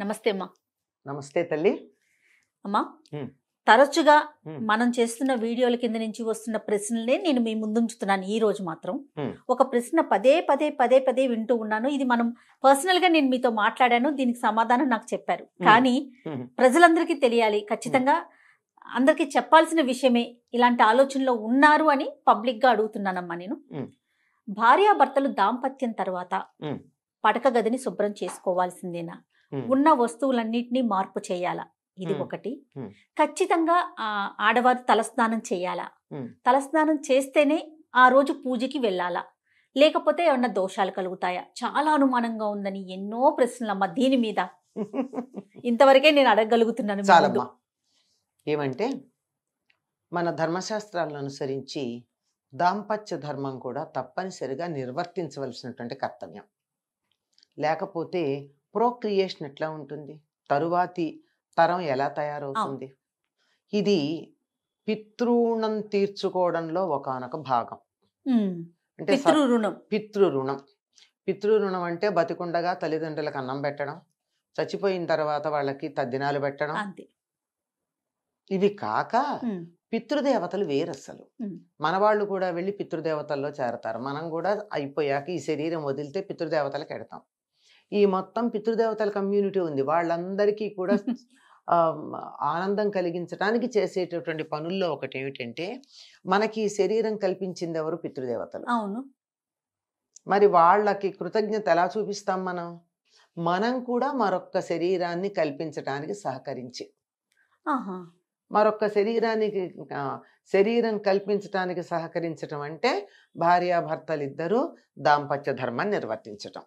నమస్తే అమ్మా నమస్తే తల్లి అమ్మా తరచుగా మనం చేస్తున్న వీడియోల కింద నుంచి వస్తున్న ప్రశ్నలనే నేను మీ ముందుంచుతున్నాను ఈ రోజు మాత్రం ఒక ప్రశ్న పదే పదే పదే పదే వింటూ ఉన్నాను ఇది మనం పర్సనల్ గా నేను మీతో మాట్లాడాను దీనికి సమాధానం నాకు చెప్పారు కానీ ప్రజలందరికీ తెలియాలి ఖచ్చితంగా అందరికీ చెప్పాల్సిన విషయమే ఇలాంటి ఆలోచనలో ఉన్నారు అని పబ్లిక్ గా అడుగుతున్నానమ్మా నేను భార్యాభర్తలు దాంపత్యం తర్వాత పడక గదిని శుభ్రం చేసుకోవాల్సిందేనా ఉన్న వస్తువులన్నింటినీ మార్పు చేయాలా ఇది ఒకటి ఖచ్చితంగా ఆడవారు తలస్నానం చేయాలా తలస్నానం చేస్తేనే ఆ రోజు పూజకి వెళ్ళాలా లేకపోతే ఏమన్నా దోషాలు కలుగుతాయా చాలా అనుమానంగా ఉందని ఎన్నో ప్రశ్నలు అమ్మ దీని మీద ఇంతవరకే నేను అడగగలుగుతున్నాను ఏమంటే మన ధర్మశాస్త్రాలను అనుసరించి దాంపత్య ధర్మం కూడా తప్పనిసరిగా నిర్వర్తించవలసినటువంటి కర్తవ్యం లేకపోతే ప్రోక్రియేషన్ ఎట్లా ఉంటుంది తరువాతి తరం ఎలా తయారవుతుంది ఇది పితృణం తీర్చుకోవడంలో ఒకనొక భాగం అంటే పితృణం పితృణం పితృణం అంటే బతికుండగా తల్లిదండ్రులకు అన్నం పెట్టడం చచ్చిపోయిన తర్వాత వాళ్ళకి తద్దినాలు పెట్టడం ఇవి కాక పితృదేవతలు వేరు అసలు మనవాళ్ళు కూడా వెళ్ళి పితృదేవతల్లో చేరతారు మనం కూడా అయిపోయాక ఈ శరీరం వదిలితే పితృదేవతలకు ఎడతాం ఈ మొత్తం పితృదేవతల కమ్యూనిటీ ఉంది వాళ్ళందరికీ కూడా ఆనందం కలిగించడానికి చేసేటటువంటి పనుల్లో ఒకటి ఏమిటంటే మనకి శరీరం కల్పించింది ఎవరు పితృదేవతలు అవును మరి వాళ్ళకి కృతజ్ఞత ఎలా చూపిస్తాం మనం మనం కూడా మరొక్క శరీరాన్ని కల్పించడానికి సహకరించి మరొక్క శరీరానికి శరీరం కల్పించడానికి సహకరించటం అంటే భార్యాభర్తలిద్దరూ దాంపత్య ధర్మాన్ని నిర్వర్తించటం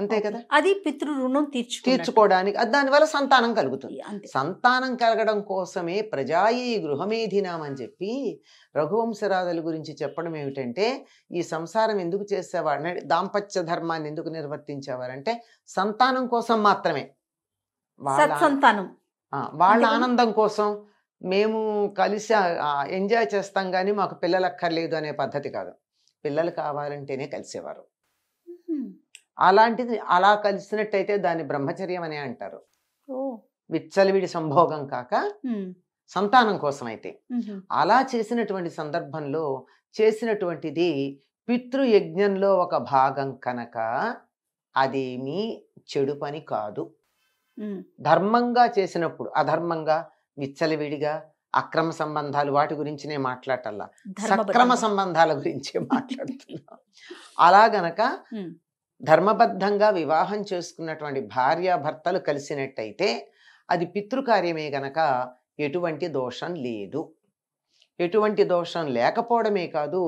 అంతే కదా అది పితృ రుణం తీర్చు తీర్చుకోవడానికి దానివల్ల సంతానం కలుగుతుంది సంతానం కలగడం కోసమే ప్రజాయి గృహమేధినామని చెప్పి రఘువంశరాధుల గురించి చెప్పడం ఏమిటంటే ఈ సంసారం ఎందుకు చేసేవారు దాంపత్య ధర్మాన్ని ఎందుకు నిర్వర్తించేవారంటే సంతానం కోసం మాత్రమే సంతానం వాళ్ళ ఆనందం కోసం మేము కలిసి ఎంజాయ్ చేస్తాం కానీ మాకు పిల్లలు అక్కర్లేదు అనే పద్ధతి కాదు పిల్లలు కావాలంటేనే కలిసేవారు అలాంటిది అలా కలిసినట్టయితే దాన్ని బ్రహ్మచర్యం అనే అంటారు విచ్చలవిడి సంభోగం కాక సంతానం కోసం అయితే అలా చేసినటువంటి సందర్భంలో చేసినటువంటిది పితృయజ్ఞంలో ఒక భాగం కనుక అదేమీ చెడు పని కాదు ధర్మంగా చేసినప్పుడు అధర్మంగా విచ్చలవిడిగా అక్రమ సంబంధాలు వాటి గురించినే మాట్లాడటల్లా సక్రమ సంబంధాల గురించే మాట్లాడుతున్నా అలా గనక ధర్మబద్ధంగా వివాహం చేసుకున్నటువంటి భార్యాభర్తలు కలిసినట్టయితే అది పితృకార్యమే గనక ఎటువంటి దోషం లేదు ఎటువంటి దోషం లేకపోవడమే కాదు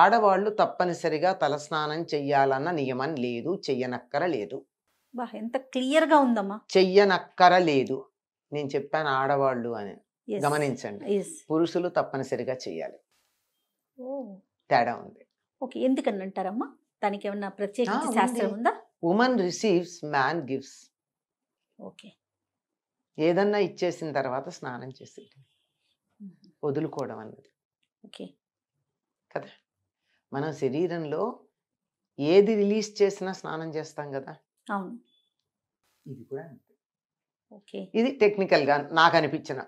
ఆడవాళ్ళు తప్పనిసరిగా తలస్నానం చెయ్యాలన్న నియమం లేదు చెయ్యనక్కర లేదు ఎంత క్లియర్గా ఉందమ్మా చెయ్యనక్కర లేదు నేను చెప్పాను ఆడవాళ్ళు అని గమనించండి పురుషులు తప్పనిసరిగా చెయ్యాలి తేడా ఉంది ఓకే ఎందుకని అంటారమ్మా దానికి ఏమన్నా ప్రత్యేక శాస్త్రం ఉందా women receives man gives okay ఏదన్నా ఇచ్చేసిన తర్వాత స్నానం చేసి వదులుకోవడం అన్నది ఓకే కదా మన శరీరంలో ఏది రిలీజ్ చేసినా స్నానం చేస్తాం కదా అవును ఇది కూడా అంతే ఇది టెక్నికల్గా నాకు అనిపించిన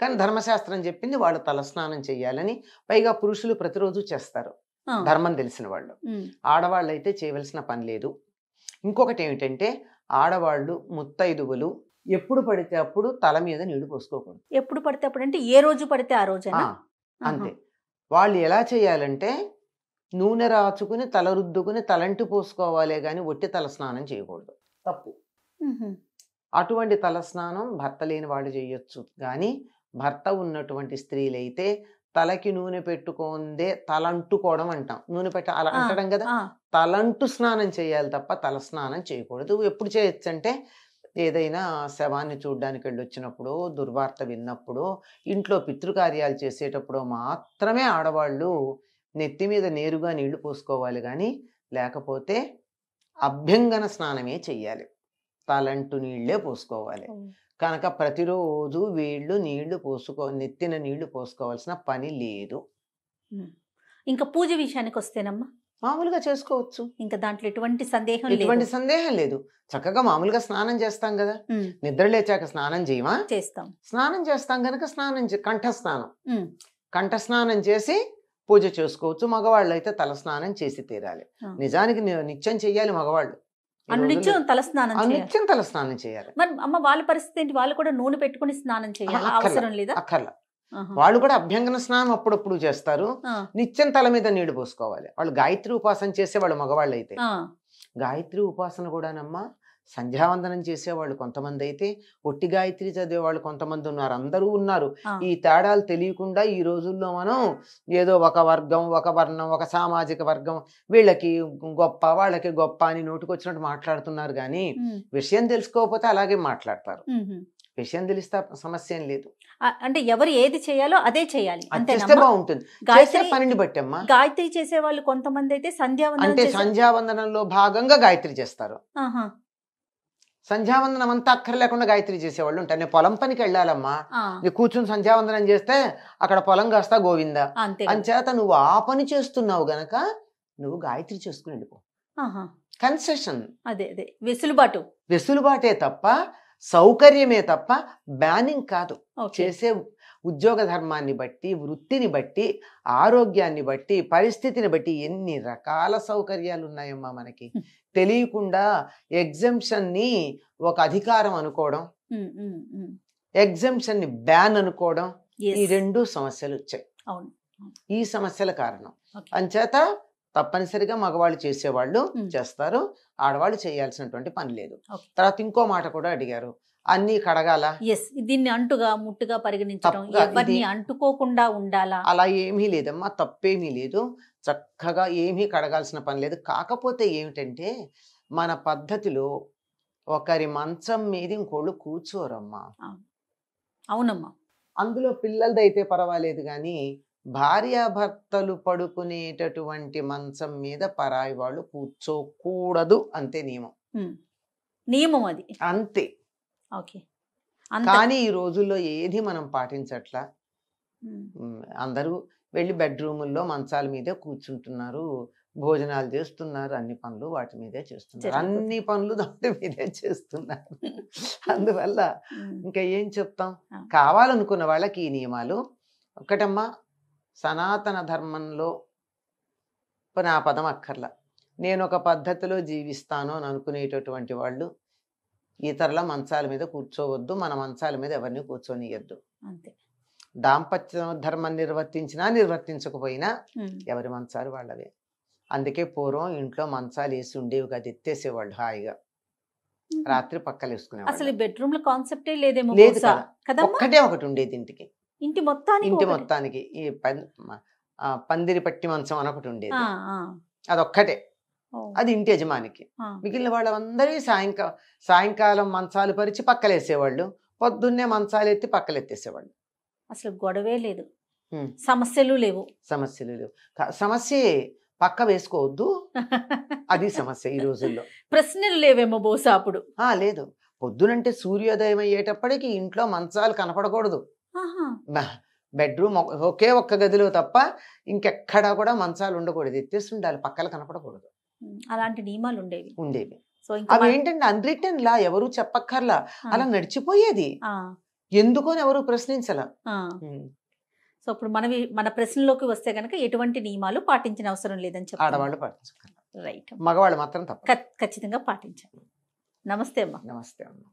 కానీ ధర్మశాస్త్రం చెప్పింది వాళ్ళు తలస్నానం చేయాలని పైగా పురుషులు ప్రతిరోజు చేస్తారు ధర్మం తెలిసిన వాళ్ళు ఆడవాళ్ళు అయితే చేయవలసిన పని లేదు ఇంకొకటి ఏమిటంటే ఆడవాళ్ళు ముత్తైదువులు ఎప్పుడు పడితే అప్పుడు తల మీద నీళ్లు పోసుకోకూడదు ఎప్పుడు పడితే అప్పుడు అంటే ఏ రోజు పడితే ఆ రోజు అంతే వాళ్ళు ఎలా చేయాలంటే నూనె రాచుకుని తల రుద్దుకుని తలంటి పోసుకోవాలే కానీ ఒట్టి తల స్నానం చేయకూడదు తప్పు అటువంటి తల స్నానం భర్త లేని వాళ్ళు చేయొచ్చు కానీ భర్త ఉన్నటువంటి స్త్రీలైతే తలకి నూనె పెట్టుకుందే తలంటుకోవడం అంటాం నూనె పెట్ట అలా అంటడం కదా తలంటు స్నానం చేయాలి తప్ప తల స్నానం చేయకూడదు ఎప్పుడు చేయొచ్చు అంటే ఏదైనా శవాన్ని వెళ్ళి వచ్చినప్పుడు దుర్వార్త విన్నప్పుడు ఇంట్లో పితృకార్యాలు చేసేటప్పుడు మాత్రమే ఆడవాళ్ళు నెత్తి మీద నేరుగా నీళ్లు పోసుకోవాలి కానీ లేకపోతే అభ్యంగన స్నానమే చెయ్యాలి తలంటు నీళ్లే పోసుకోవాలి కనుక ప్రతిరోజు వీళ్ళు నీళ్లు పోసుకో నెత్తిన నీళ్లు పోసుకోవాల్సిన పని లేదు ఇంకా పూజ విషయానికి వస్తేనమ్మా మామూలుగా చేసుకోవచ్చు ఇంకా దాంట్లో ఎటువంటి సందేహం ఎటువంటి సందేహం లేదు చక్కగా మామూలుగా స్నానం చేస్తాం కదా నిద్ర లేచాక స్నానం చేయమా చేస్తాం స్నానం చేస్తాం కనుక స్నానం కంఠ స్నానం కంఠ స్నానం చేసి పూజ చేసుకోవచ్చు మగవాళ్ళు అయితే తల స్నానం చేసి తీరాలి నిజానికి నిత్యం చెయ్యాలి మగవాళ్ళు అనునిత్యం తల స్నానం అనునిత్యం తల స్నానం చేయాలి మరి అమ్మ వాళ్ళ పరిస్థితి ఏంటి వాళ్ళు కూడా నూనె పెట్టుకుని స్నానం చేయాలి అవసరం లేదా అక్కర్లా వాళ్ళు కూడా అభ్యంగన స్నానం అప్పుడప్పుడు చేస్తారు నిత్యం తల మీద నీళ్లు పోసుకోవాలి వాళ్ళు గాయత్రి ఉపాసన చేసే వాళ్ళు మగవాళ్ళు అయితే గాయత్రి ఉపాసన కూడానమ్మా సంధ్యావందనం చేసేవాళ్ళు కొంతమంది అయితే ఒట్టి గాయత్రి చదివేవాళ్ళు కొంతమంది ఉన్నారు అందరూ ఉన్నారు ఈ తేడాలు తెలియకుండా ఈ రోజుల్లో మనం ఏదో ఒక వర్గం ఒక వర్ణం ఒక సామాజిక వర్గం వీళ్ళకి గొప్ప వాళ్ళకి గొప్ప అని నోటుకొచ్చినట్టు మాట్లాడుతున్నారు కానీ విషయం తెలుసుకోకపోతే అలాగే మాట్లాడతారు విషయం తెలిస్తే సమస్య ఏం లేదు అంటే ఎవరు ఏది చేయాలో అదే చేయాలి చేస్తే బాగుంటుంది చేసే పనిని బట్టమ్మా గాయత్రి చేసే వాళ్ళు కొంతమంది అయితే సంధ్యావందనం అంటే సంధ్యావందనంలో భాగంగా గాయత్రి చేస్తారు సంధ్యావందనం అంతా అక్కర్ లేకుండా గాయత్రి చేసేవాళ్ళు ఉంటారు నేను పొలం పనికి వెళ్ళాలమ్మా నీ కూర్చుని సంధ్యావందనం చేస్తే అక్కడ పొలం కాస్తా గోవింద అంచేత నువ్వు ఆ పని చేస్తున్నావు గనక నువ్వు గాయత్రి చేసుకుని వెళ్ళిపో కన్సెషన్ అదే అదే వెసులుబాటు వెసులుబాటే తప్ప సౌకర్యమే తప్ప బ్యానింగ్ కాదు చేసే ఉద్యోగ ధర్మాన్ని బట్టి వృత్తిని బట్టి ఆరోగ్యాన్ని బట్టి పరిస్థితిని బట్టి ఎన్ని రకాల సౌకర్యాలు ఉన్నాయమ్మా మనకి తెలియకుండా ఎగ్జంప్షన్ని ఒక అధికారం అనుకోవడం ఎగ్జంప్షన్ని బ్యాన్ అనుకోవడం ఈ రెండు సమస్యలు వచ్చాయి ఈ సమస్యల కారణం అంచేత తప్పనిసరిగా మగవాళ్ళు చేసేవాళ్ళు చేస్తారు ఆడవాళ్ళు చేయాల్సినటువంటి పని లేదు తర్వాత ఇంకో మాట కూడా అడిగారు అన్ని కడగాల ఎస్ దీన్ని అంటుగా ముట్టుగా పరిగణించడం అంటుకోకుండా ఉండాలా అలా ఏమీ లేదమ్మా తప్పేమీ లేదు చక్కగా ఏమీ కడగాల్సిన పని లేదు కాకపోతే ఏమిటంటే మన పద్ధతిలో ఒకరి మంచం మీద ఇంకోళ్ళు కూర్చోరమ్మా అవునమ్మా అందులో పిల్లలదైతే పర్వాలేదు కానీ భార్యాభర్తలు పడుకునేటటువంటి మంచం మీద పరాయి వాళ్ళు కూర్చోకూడదు అంతే నియమం నియమం అది అంతే ఓకే కానీ ఈ రోజుల్లో ఏది మనం పాటించట్లా అందరూ వెళ్ళి బెడ్రూముల్లో మంచాల మీదే కూర్చుంటున్నారు భోజనాలు చేస్తున్నారు అన్ని పనులు వాటి మీదే చేస్తున్నారు అన్ని పనులు దాని మీదే చేస్తున్నారు అందువల్ల ఇంకా ఏం చెప్తాం కావాలనుకున్న వాళ్ళకి ఈ నియమాలు ఒకటమ్మా సనాతన ధర్మంలో నా పదం అక్కర్లా నేను ఒక పద్ధతిలో జీవిస్తాను అని అనుకునేటటువంటి వాళ్ళు ఇతరుల మంచాల మీద కూర్చోవద్దు మన మంచాల మీద ఎవరిని కూర్చోనియద్దు అంతే దాంపత్య ధర్మం నిర్వర్తించినా నిర్వర్తించకపోయినా ఎవరి మంచాలు వాళ్ళవే అందుకే పూర్వం ఇంట్లో మంచాలు వేసి ఉండేవి కాదు ఎత్తేసేవాళ్ళు హాయిగా రాత్రి పక్కలు వేసుకునేవాళ్ళు అసలు బెడ్రూమ్ లో కాన్సెప్టే లేదేమో లేదు ఒక్కటే ఒకటి ఉండేది ఇంటికి ఇంటి మొత్తానికి ఇంటి మొత్తానికి ఈ పందిరి పట్టి మంచం అని ఒకటి ఉండేది అదొక్కటే అది ఇంటి యజమానికి మిగిలిన వాళ్ళందరి సాయంకాలం సాయంకాలం మంచాలు పరిచి పక్కలేసేవాళ్ళు పొద్దున్నే మంచాలు ఎత్తి పక్కలెత్తేసేవాళ్ళు అసలు గొడవే లేదు సమస్యలు లేవు సమస్యలు లేవు సమస్య పక్క వేసుకోవద్దు అది సమస్య ఈ రోజుల్లో ప్రశ్నలు లేవేమో బహుశా అప్పుడు లేదు పొద్దునంటే సూర్యోదయం అయ్యేటప్పటికి ఇంట్లో మంచాలు కనపడకూడదు బెడ్రూమ్ ఒకే ఒక్క గదిలో తప్ప ఇంకెక్కడా కూడా మంచాలు ఉండకూడదు ఎత్తేసి ఉండాలి పక్కలు కనపడకూడదు అలాంటి నియమాలు ఉండేవి ఉండేవి అవి ఏంటంటే అన్రిటన్ లా ఎవరు చెప్పక్కర్లా అలా నడిచిపోయేది ఎందుకో ఎవరు ప్రశ్నించాల సో ఇప్పుడు మనవి మన ప్రశ్నలోకి వస్తే గనక ఎటువంటి నియమాలు పాటించిన అవసరం లేదని చెప్పి ఆడవాళ్ళు రైట్ మగవాళ్ళు మాత్రం తప్ప ఖచ్చితంగా పాటించాలి నమస్తే అమ్మా నమస్తే అమ్మా